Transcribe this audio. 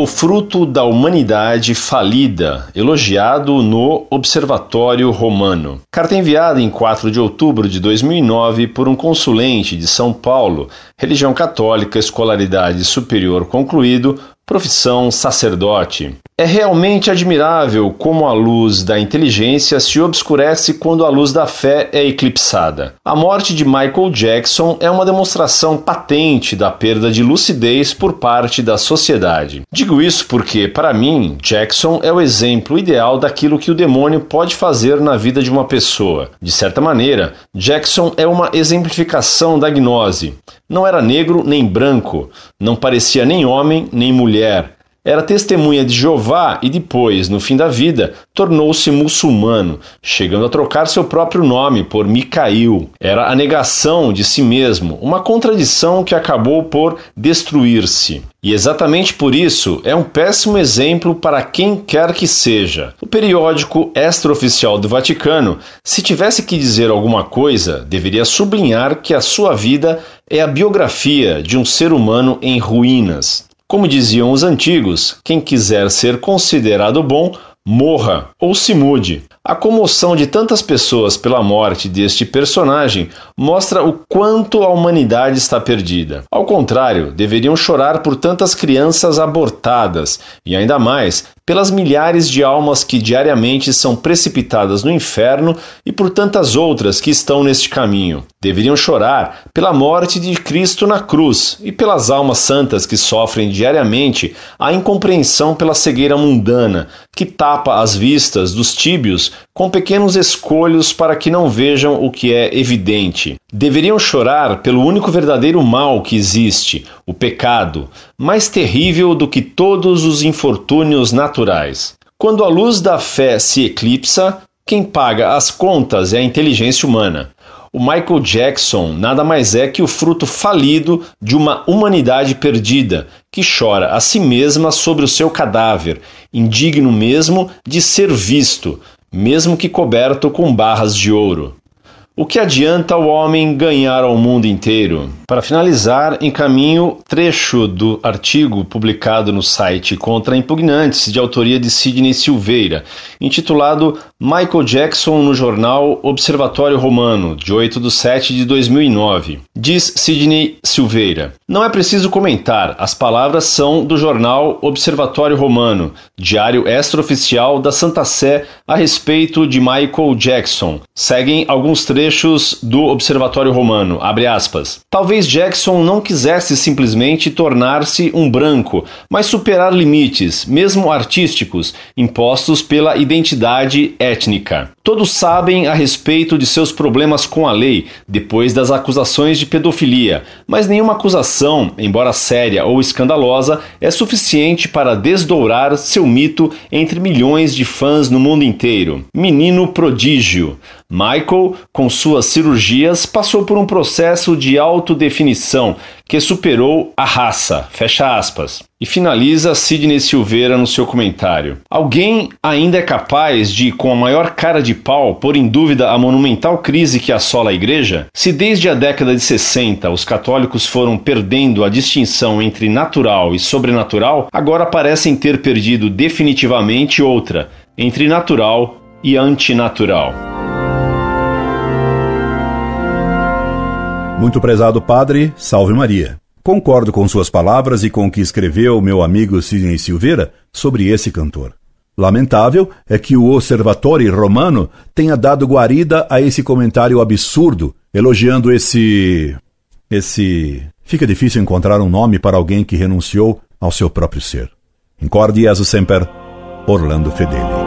O Fruto da Humanidade Falida, elogiado no Observatório Romano. Carta enviada em 4 de outubro de 2009 por um consulente de São Paulo, religião católica, escolaridade superior concluído, Profissão sacerdote. É realmente admirável como a luz da inteligência se obscurece quando a luz da fé é eclipsada. A morte de Michael Jackson é uma demonstração patente da perda de lucidez por parte da sociedade. Digo isso porque, para mim, Jackson é o exemplo ideal daquilo que o demônio pode fazer na vida de uma pessoa. De certa maneira, Jackson é uma exemplificação da gnose. Não era negro nem branco, não parecia nem homem nem mulher, era testemunha de Jeová e depois, no fim da vida, tornou-se muçulmano, chegando a trocar seu próprio nome por Micail. Era a negação de si mesmo, uma contradição que acabou por destruir-se. E exatamente por isso é um péssimo exemplo para quem quer que seja. O periódico extraoficial do Vaticano, se tivesse que dizer alguma coisa, deveria sublinhar que a sua vida é a biografia de um ser humano em ruínas. Como diziam os antigos, quem quiser ser considerado bom, morra ou se mude. A comoção de tantas pessoas pela morte deste personagem mostra o quanto a humanidade está perdida. Ao contrário, deveriam chorar por tantas crianças abortadas e ainda mais pelas milhares de almas que diariamente são precipitadas no inferno e por tantas outras que estão neste caminho. Deveriam chorar pela morte de Cristo na cruz e pelas almas santas que sofrem diariamente a incompreensão pela cegueira mundana, que tapa as vistas dos tíbios com pequenos escolhos para que não vejam o que é evidente. Deveriam chorar pelo único verdadeiro mal que existe, o pecado, mais terrível do que todos os infortúnios naturais. Quando a luz da fé se eclipsa, quem paga as contas é a inteligência humana. O Michael Jackson nada mais é que o fruto falido de uma humanidade perdida, que chora a si mesma sobre o seu cadáver, indigno mesmo de ser visto, mesmo que coberto com barras de ouro. O que adianta o homem ganhar ao mundo inteiro? Para finalizar, encaminho trecho do artigo publicado no site Contra Impugnantes, de autoria de Sidney Silveira, intitulado Michael Jackson no jornal Observatório Romano, de 8 de 7 de 2009. Diz Sidney Silveira: Não é preciso comentar, as palavras são do jornal Observatório Romano, diário extraoficial da Santa Sé a respeito de Michael Jackson. Seguem alguns trechos trechos do Observatório Romano, Talvez Jackson não quisesse simplesmente tornar-se um branco, mas superar limites, mesmo artísticos, impostos pela identidade étnica. Todos sabem a respeito de seus problemas com a lei depois das acusações de pedofilia, mas nenhuma acusação, embora séria ou escandalosa, é suficiente para desdourar seu mito entre milhões de fãs no mundo inteiro. Menino prodígio. Michael, com suas cirurgias, passou por um processo de autodefinição que superou a raça. Fecha aspas. E finaliza Sidney Silveira no seu comentário. Alguém ainda é capaz de, com a maior cara de pau, pôr em dúvida a monumental crise que assola a igreja? Se desde a década de 60 os católicos foram perdendo a distinção entre natural e sobrenatural, agora parecem ter perdido definitivamente outra, entre natural e antinatural. Muito prezado padre, salve Maria. Concordo com suas palavras e com o que escreveu meu amigo Sidney Silveira sobre esse cantor. Lamentável é que o Observatório Romano tenha dado guarida a esse comentário absurdo, elogiando esse. esse. Fica difícil encontrar um nome para alguém que renunciou ao seu próprio ser. Incordias Jesus Semper, Orlando Fedeli.